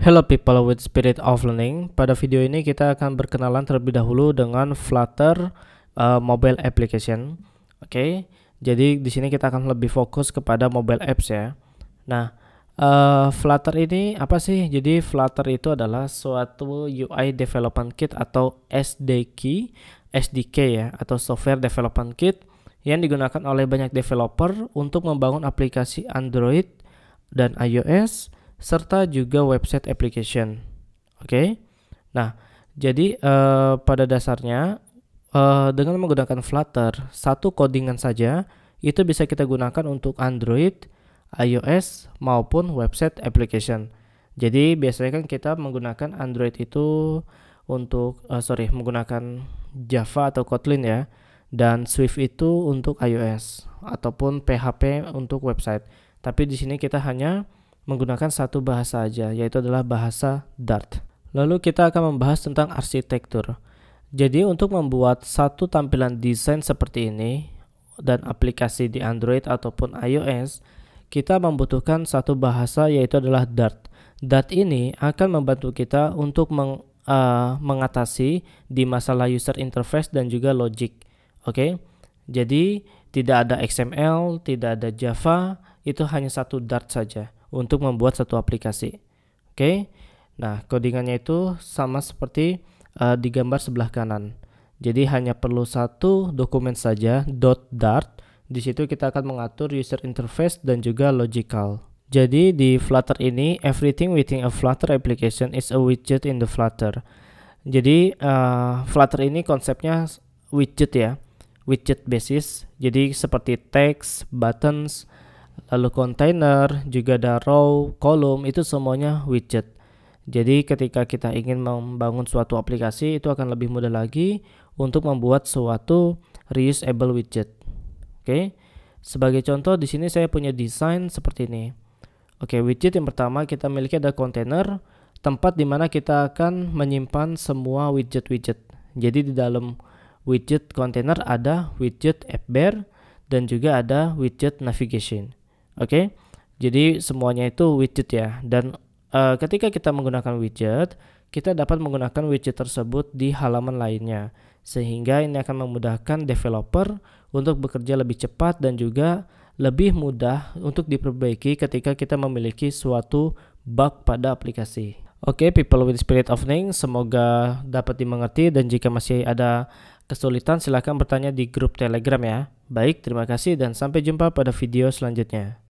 Hello people with spirit of learning. Pada video ini kita akan berkenalan terlebih dahulu dengan Flutter uh, mobile application. Oke. Okay? Jadi di sini kita akan lebih fokus kepada mobile apps ya. Nah, uh, Flutter ini apa sih? Jadi Flutter itu adalah suatu UI development kit atau SDK, SDK ya atau software development kit yang digunakan oleh banyak developer untuk membangun aplikasi Android dan iOS serta juga website application. Oke. Okay? Nah, jadi uh, pada dasarnya uh, dengan menggunakan Flutter, satu codingan saja itu bisa kita gunakan untuk Android, iOS maupun website application. Jadi biasanya kan kita menggunakan Android itu untuk uh, sorry menggunakan Java atau Kotlin ya dan Swift itu untuk iOS ataupun PHP untuk website. Tapi di sini kita hanya menggunakan satu bahasa aja, yaitu adalah bahasa Dart. Lalu kita akan membahas tentang arsitektur. Jadi untuk membuat satu tampilan desain seperti ini dan aplikasi di Android ataupun iOS, kita membutuhkan satu bahasa yaitu adalah Dart. Dart ini akan membantu kita untuk meng, uh, mengatasi di masalah user interface dan juga logic. Oke. Okay? Jadi tidak ada XML, tidak ada Java, itu hanya satu Dart saja untuk membuat satu aplikasi. Oke. Okay? Nah, codingannya itu sama seperti uh, di gambar sebelah kanan. Jadi hanya perlu satu dokumen saja .dart. Di situ kita akan mengatur user interface dan juga logical. Jadi di Flutter ini everything within a Flutter application is a widget in the Flutter. Jadi uh, Flutter ini konsepnya widget ya widget basis. Jadi seperti text, buttons, lalu container, juga ada row, kolom, itu semuanya widget. Jadi ketika kita ingin membangun suatu aplikasi itu akan lebih mudah lagi untuk membuat suatu reusable widget. Oke. Sebagai contoh di sini saya punya desain seperti ini. Oke, widget yang pertama kita miliki ada container, tempat di mana kita akan menyimpan semua widget-widget. Jadi di dalam widget container ada widget app bear dan juga ada widget navigation. Oke. Okay? Jadi semuanya itu widget ya. Dan uh, ketika kita menggunakan widget, kita dapat menggunakan widget tersebut di halaman lainnya sehingga ini akan memudahkan developer untuk bekerja lebih cepat dan juga lebih mudah untuk diperbaiki ketika kita memiliki suatu bug pada aplikasi. Oke, okay, people with spirit of Ning, semoga dapat dimengerti dan jika masih ada Kesulitan silahkan bertanya di grup Telegram ya. Baik, terima kasih dan sampai jumpa pada video selanjutnya.